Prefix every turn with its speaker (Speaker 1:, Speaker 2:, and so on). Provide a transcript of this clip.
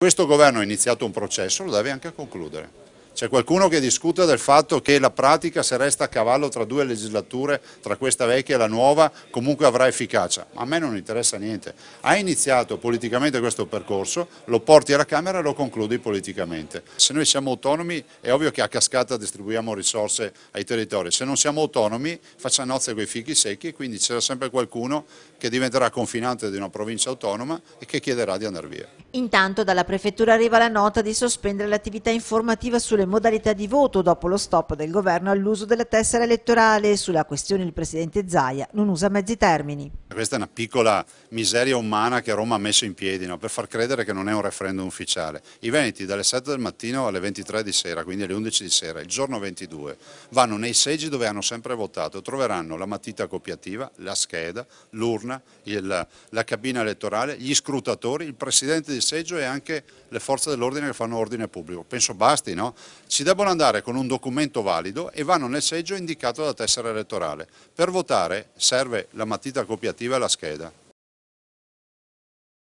Speaker 1: Questo governo ha iniziato un processo, lo deve anche concludere. C'è qualcuno che discute del fatto che la pratica se resta a cavallo tra due legislature, tra questa vecchia e la nuova, comunque avrà efficacia. Ma a me non interessa niente. Ha iniziato politicamente questo percorso, lo porti alla Camera e lo concludi politicamente. Se noi siamo autonomi è ovvio che a cascata distribuiamo risorse ai territori. Se non siamo autonomi facciamo nozze con i fichi secchi e quindi c'è sempre qualcuno che diventerà confinante di una provincia autonoma e che chiederà di andare via.
Speaker 2: Intanto dalla prefettura arriva la nota di sospendere l'attività informativa sulle modalità di voto dopo lo stop del governo all'uso della tessera elettorale. Sulla questione il presidente Zaia non usa mezzi termini
Speaker 1: questa è una piccola miseria umana che Roma ha messo in piedi no? per far credere che non è un referendum ufficiale. I veneti dalle 7 del mattino alle 23 di sera, quindi alle 11 di sera, il giorno 22, vanno nei seggi dove hanno sempre votato, troveranno la matita copiativa, la scheda, l'urna, la cabina elettorale, gli scrutatori, il presidente di seggio e anche le forze dell'ordine che fanno ordine pubblico. Penso basti, no? Ci debbono andare con un documento valido e vanno nel seggio indicato dalla tessera elettorale. Per votare serve la matita copiativa relativa alla scheda.